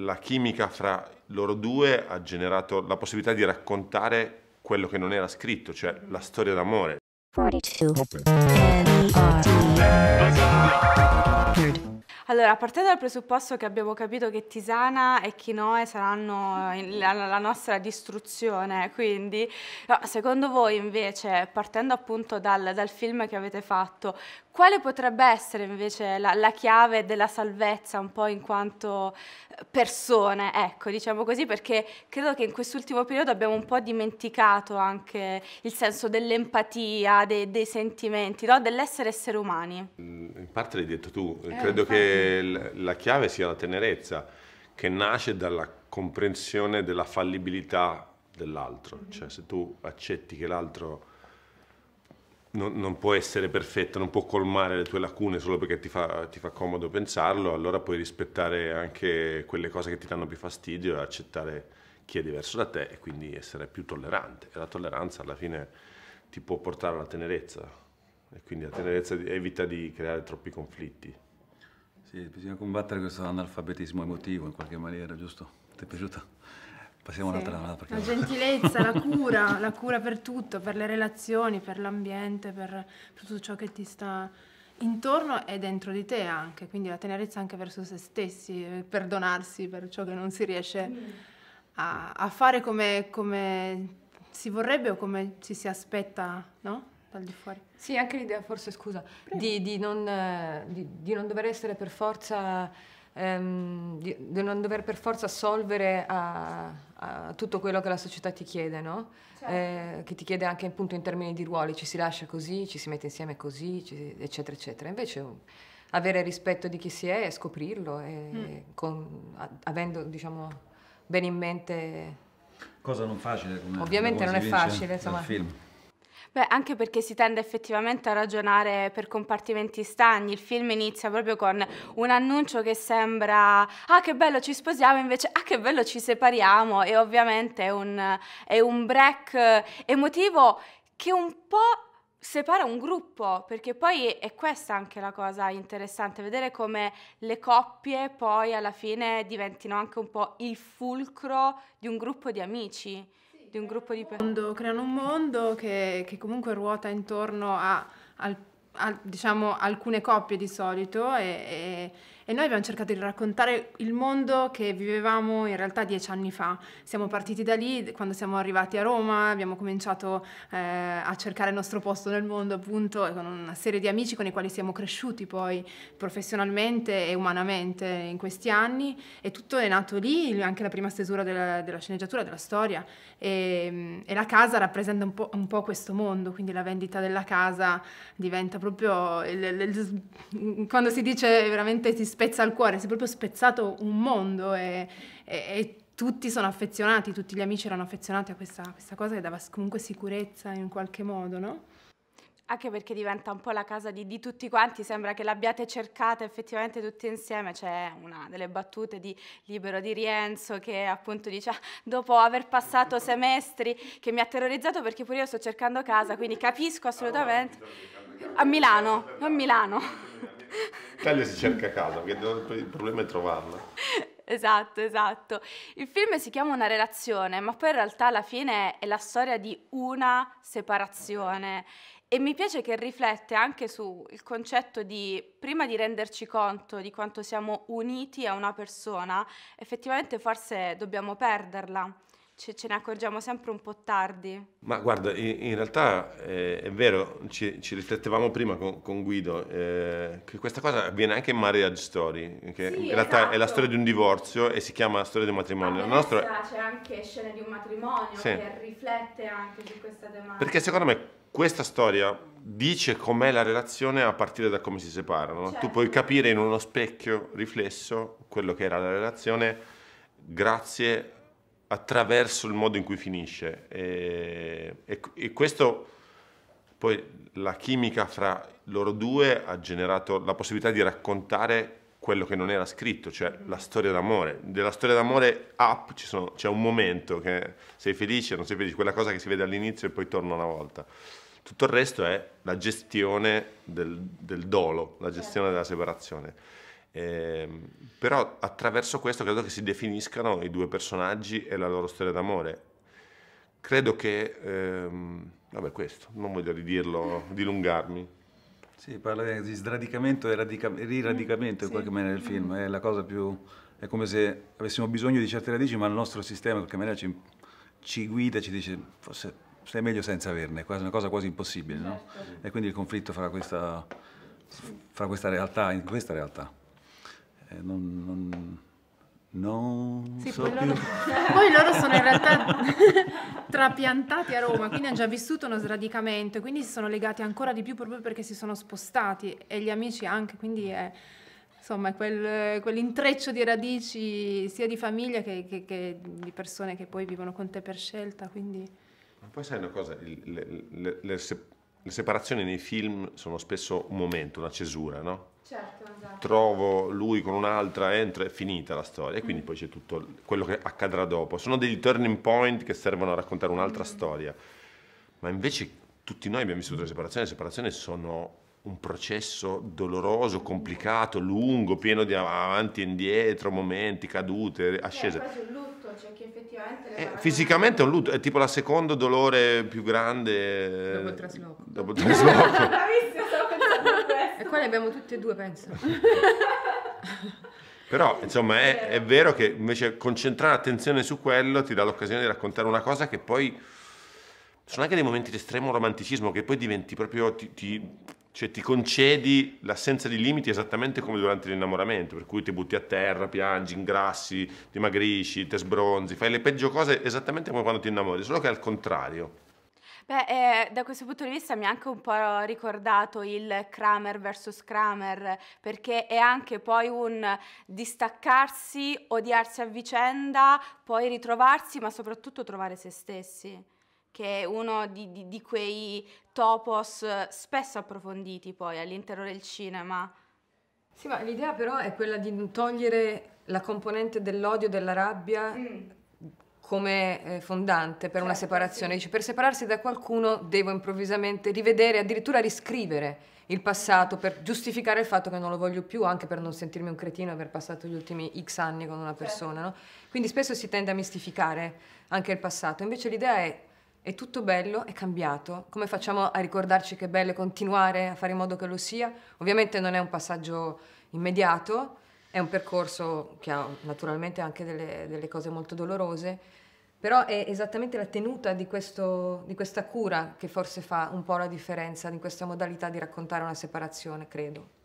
La chimica fra loro due ha generato la possibilità di raccontare quello che non era scritto, cioè la storia d'amore. 42. Allora, partendo dal presupposto che abbiamo capito che Tisana e Chinoe saranno la, la nostra distruzione, quindi secondo voi invece, partendo appunto dal, dal, film che avete fatto, quale potrebbe essere invece la, la, chiave della salvezza un po' in quanto persone, ecco, diciamo così, perché credo che in quest'ultimo periodo abbiamo un po' dimenticato anche il senso dell'empatia, dei, dei sentimenti, no? dell'essere esseri umani. Mm, in parte l'hai detto tu, eh, credo infatti. che la chiave sia la tenerezza, che nasce dalla comprensione della fallibilità dell'altro. Mhm. Cioè se tu accetti che l'altro non, non, può essere perfetto, non può colmare le tue lacune solo perché ti fa, ti fa comodo pensarlo, allora puoi rispettare anche quelle cose che ti danno più fastidio e accettare chi è diverso da te e quindi essere più tollerante. E la tolleranza alla fine ti può portare alla tenerezza e quindi la tenerezza evita di creare troppi conflitti. Sì, bisogna combattere questo analfabetismo emotivo in qualche maniera, giusto? Ti è piaciuta? Passiamo sì. un'altra domanda. Perché... La gentilezza, la cura, la cura per tutto, per le relazioni, per l'ambiente, per, per tutto ciò che ti sta intorno e dentro di te anche, quindi la tenerezza anche verso se stessi, eh, perdonarsi per ciò che non si riesce mm. a, a fare come, come, si vorrebbe o come ci si aspetta, no? dal di fuori. Sì, anche l'idea forse, scusa, di, di, non, di, di, non, dover essere per forza, ehm, di, non dover per forza assolvere a, a, tutto quello che la società ti chiede, no? Certo. Eh, che ti chiede anche appunto in termini di ruoli, ci si lascia così, ci si mette insieme così, ci, eccetera, eccetera. Invece avere rispetto di chi si è e scoprirlo, e, mm. con, a, avendo, diciamo, bene in mente... Cosa non facile. come Ovviamente non è facile, insomma. Film. Beh, anche perché si tende effettivamente a ragionare per compartimenti stagni. Il film inizia proprio con un annuncio che sembra ah che bello ci sposiamo, invece ah che bello ci separiamo e ovviamente è un, è un break emotivo che un po' separa un gruppo, perché poi è questa anche la cosa interessante, vedere come le coppie poi alla fine diventino anche un po' il fulcro di un gruppo di amici di un gruppo di persone. Creano un mondo che, che comunque ruota intorno a, al, a diciamo, alcune coppie di solito e, e e noi abbiamo cercato di raccontare il mondo che vivevamo in realtà dieci anni fa. Siamo partiti da lì, quando siamo arrivati a Roma abbiamo cominciato eh, a cercare il nostro posto nel mondo appunto con una serie di amici con i quali siamo cresciuti poi professionalmente e umanamente in questi anni e tutto è nato lì, anche la prima stesura della, della sceneggiatura, della storia e, ehm, e la casa rappresenta un po', un po' questo mondo, quindi la vendita della casa diventa proprio il, il, il, quando si dice veramente ti spezza il cuore, si è proprio spezzato un mondo e, e, e tutti sono affezionati, tutti gli amici erano affezionati a questa, questa cosa che dava comunque sicurezza in qualche modo, no? Anche perché diventa un po' la casa di, di, tutti quanti, sembra che l'abbiate cercata effettivamente tutti insieme. C'è una delle battute di Libero di Rienzo che appunto dice ah, dopo aver passato semestri che mi ha terrorizzato perché pure io sto cercando casa, quindi capisco assolutamente. A Milano, a Milano. Italia si cerca casa, perché il problema è trovarla. Esatto, esatto. Il film si chiama Una relazione, ma poi in realtà alla fine è la storia di una separazione e mi piace che riflette anche sul concetto di, prima di renderci conto di quanto siamo uniti a una persona, effettivamente forse dobbiamo perderla ce, ce ne accorgiamo sempre un po' tardi. Ma guarda, in, in realtà eh, è vero, ci, ci, riflettevamo prima con, con Guido, eh, che questa cosa avviene anche in Marriage Story, che sì, in realtà esatto. è la esatto. storia di un divorzio e si chiama storia di un matrimonio. Ma la C'è anche scena di un matrimonio sì. che riflette anche su questa domanda. Perché secondo me questa storia dice com'è la relazione a partire da come si separano. Certo. Tu puoi certo. capire in uno specchio riflesso quello che era la relazione grazie a attraverso il modo in cui finisce. E, e, e, questo, poi la chimica fra loro due ha generato la possibilità di raccontare quello che non era scritto, cioè mm. la storia d'amore. Della storia d'amore up sono, c'è un momento che sei felice, non sei felice, quella cosa che si vede all'inizio e poi torna una volta. Tutto il resto è la gestione del, del dolo, la gestione certo. della separazione. Eh, però attraverso questo credo che si definiscano i due personaggi e la loro storia d'amore. Credo che... Ehm, vabbè questo, non voglio ridirlo, dilungarmi. Sì, parla di sradicamento e radica- riradicamento mm, in qualche maniera del film, mm. è la cosa più... è come se avessimo bisogno di certe radici ma il nostro sistema in qualche maniera ci, ci guida, ci dice forse stai meglio senza averne, è una cosa quasi impossibile, no? Certo. E quindi il conflitto fra questa, fra questa realtà, in questa realtà eh, non, non, non sì, so poi, loro, poi loro sono in realtà trapiantati a Roma, quindi hanno già vissuto uno sradicamento, quindi si sono legati ancora di più proprio perché si sono spostati e gli amici anche, quindi è insomma quel, quell'intreccio di radici sia di famiglia che, che, che, di persone che poi vivono con te per scelta. Quindi... Ma poi sai una cosa, le, le, le, le separazioni nei film sono spesso un momento, una cesura, no? Certo, esatto. Trovo lui con un'altra, entro, è finita la storia. E quindi mm. poi c'è tutto quello che accadrà dopo. Sono dei turning point che servono a raccontare un'altra mm. storia. Ma invece tutti noi abbiamo vissuto le separazioni. Le separazioni sono un processo doloroso, complicato, lungo, pieno di avanti e indietro, momenti, cadute, ascese. È quasi un lutto, cioè che effettivamente... È, eh, fisicamente è un lutto, è tipo la secondo dolore più grande... Dopo il trasloco. Dopo il trasloco. qua le abbiamo tutte e due, penso. Però insomma è, è, vero che invece concentrare l'attenzione su quello ti dà l'occasione di raccontare una cosa che poi sono anche dei momenti di estremo romanticismo che poi diventi proprio, ti, ti, cioè ti concedi l'assenza di limiti esattamente come durante l'innamoramento, per cui ti butti a terra, piangi, ingrassi, dimagrisci, te sbronzi, fai le peggio cose esattamente come quando ti innamori, solo che al contrario. Beh, eh, da questo punto di vista mi ha anche un po' ricordato il Kramer versus Kramer, perché è anche poi un distaccarsi, odiarsi a vicenda, poi ritrovarsi, ma soprattutto trovare se stessi che è uno di, di, di quei topos eh, spesso approfonditi poi all'interno del cinema. Sì, ma l'idea però è quella di togliere la componente dell'odio, della rabbia, mm come eh, fondante per una certo, separazione. Dice, per separarsi da qualcuno devo improvvisamente rivedere, addirittura riscrivere il passato per giustificare il fatto che non lo voglio più, anche per non sentirmi un cretino aver passato gli ultimi x anni con una certo. persona. No? Quindi spesso si tende a mistificare anche il passato. Invece l'idea è è tutto bello, è cambiato. Come facciamo a ricordarci che è bello continuare a fare in modo che lo sia? Ovviamente non è un passaggio immediato, è un percorso che ha naturalmente anche delle, delle cose molto dolorose, però è esattamente la tenuta di, questo, di, questa cura che forse fa un po' la differenza in questa modalità di raccontare una separazione, credo.